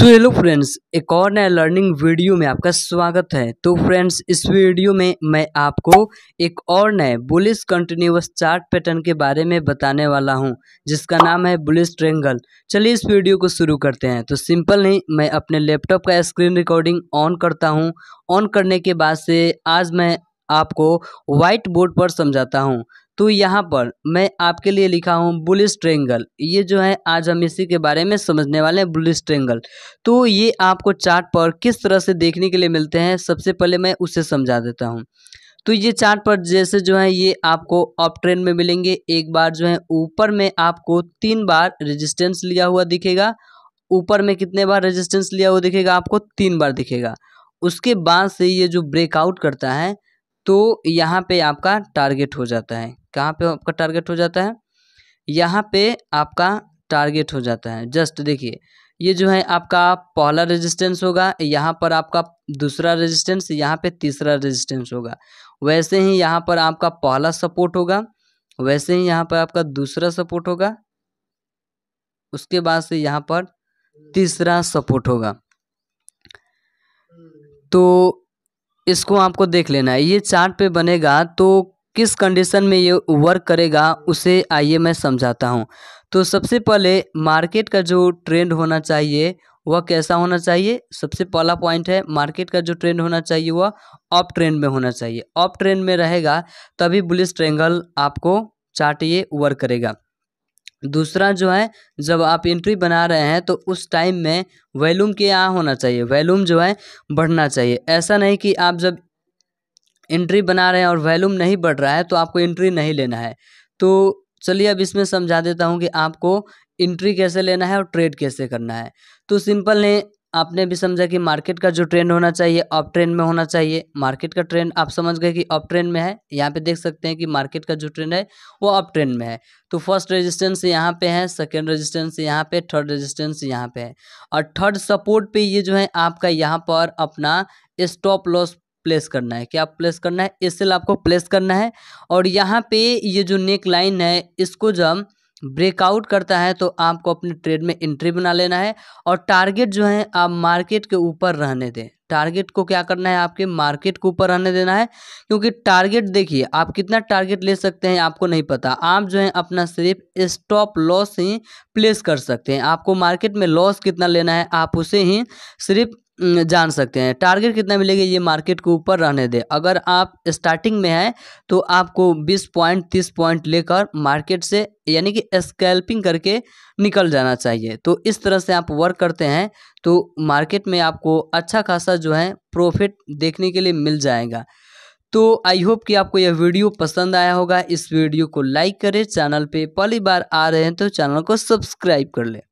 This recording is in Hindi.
सो हेलो फ्रेंड्स एक और नया लर्निंग वीडियो में आपका स्वागत है तो फ्रेंड्स इस वीडियो में मैं आपको एक और नए बुलिस कंटिन्यूस चार्ट पैटर्न के बारे में बताने वाला हूं जिसका नाम है बुलिस ट्रेंगल चलिए इस वीडियो को शुरू करते हैं तो सिंपल नहीं मैं अपने लैपटॉप का स्क्रीन रिकॉर्डिंग ऑन करता हूँ ऑन करने के बाद से आज मैं आपको व्हाइट बोर्ड पर समझाता हूँ तो यहाँ पर मैं आपके लिए लिखा हूँ बुलिस ट्रेंगल ये जो है आज हम इसी के बारे में समझने वाले हैं बुलिस ट्रेंगल तो ये आपको चार्ट पर किस तरह से देखने के लिए मिलते हैं सबसे पहले मैं उसे समझा देता हूँ तो ये चार्ट पर जैसे जो है ये आपको अप ट्रेंड में मिलेंगे एक बार जो है ऊपर में आपको तीन बार रजिस्टेंस लिया हुआ दिखेगा ऊपर में कितने बार रजिस्टेंस लिया हुआ दिखेगा आपको तीन बार दिखेगा उसके बाद से ये जो ब्रेकआउट करता है तो यहाँ पे आपका टारगेट हो जाता है कहाँ पे आपका टारगेट हो जाता है यहाँ पे आपका टारगेट हो जाता है जस्ट देखिए ये जो है आपका पहला रेजिस्टेंस होगा यहाँ पर आपका दूसरा रेजिस्टेंस यहाँ पे तीसरा रेजिस्टेंस होगा वैसे ही यहाँ पर आपका पहला सपोर्ट होगा वैसे ही यहाँ पर आपका दूसरा सपोर्ट होगा उसके बाद से यहाँ पर तीसरा सपोर्ट होगा तो इसको आपको देख लेना है ये चार्ट पे बनेगा तो किस कंडीशन में ये वर्क करेगा उसे आइए मैं समझाता हूँ तो सबसे पहले मार्केट का जो ट्रेंड होना चाहिए वह कैसा होना चाहिए सबसे पहला पॉइंट है मार्केट का जो ट्रेंड होना चाहिए वह अप ट्रेंड में होना चाहिए अप ट्रेंड में रहेगा तभी बुलिस ट्रेंगल आपको चार्ट ये वर्क करेगा दूसरा जो है जब आप एंट्री बना रहे हैं तो उस टाइम में वैल्यूम के यहाँ होना चाहिए वैल्यूम जो है बढ़ना चाहिए ऐसा नहीं कि आप जब एंट्री बना रहे हैं और वैल्यूम नहीं बढ़ रहा है तो आपको एंट्री नहीं लेना है तो चलिए अब इसमें समझा देता हूँ कि आपको एंट्री कैसे लेना है और ट्रेड कैसे करना है तो सिंपल ने आपने भी समझा कि मार्केट का जो ट्रेंड होना चाहिए ऑफ ट्रेंड में होना चाहिए मार्केट का ट्रेंड आप समझ गए कि ऑफ ट्रेंड में है यहाँ पे देख सकते हैं कि मार्केट का जो ट्रेंड है वो ऑफ ट्रेंड में है तो फर्स्ट रेजिस्टेंस यहाँ पे है सेकेंड रेजिस्टेंस यहाँ पे थर्ड रेजिस्टेंस यहाँ पे है और थर्ड सपोर्ट पे ये जो है आपका यहाँ पर अपना स्टॉप लॉस प्लेस करना है क्या प्लेस करना है एस आपको प्लेस करना है और यहाँ पे ये जो नेक लाइन है इसको जब ब्रेकआउट करता है तो आपको अपने ट्रेड में एंट्री बना लेना है और टारगेट जो है आप मार्केट के ऊपर रहने दें टारगेट को क्या करना है आपके मार्केट के ऊपर रहने देना है क्योंकि टारगेट देखिए आप कितना टारगेट ले सकते हैं आपको नहीं पता आप जो है अपना सिर्फ स्टॉप लॉस ही प्लेस कर सकते हैं आपको मार्केट में लॉस कितना लेना है आप उसे ही सिर्फ जान सकते हैं टारगेट कितना मिलेगा ये मार्केट को ऊपर रहने दें अगर आप स्टार्टिंग में हैं तो आपको 20 पॉइंट 30 पॉइंट लेकर मार्केट से यानी कि स्कैल्पिंग करके निकल जाना चाहिए तो इस तरह से आप वर्क करते हैं तो मार्केट में आपको अच्छा खासा जो है प्रॉफिट देखने के लिए मिल जाएगा तो आई होप कि आपको यह वीडियो पसंद आया होगा इस वीडियो को लाइक करें चैनल पर पहली बार आ रहे हैं तो चैनल को सब्सक्राइब कर लें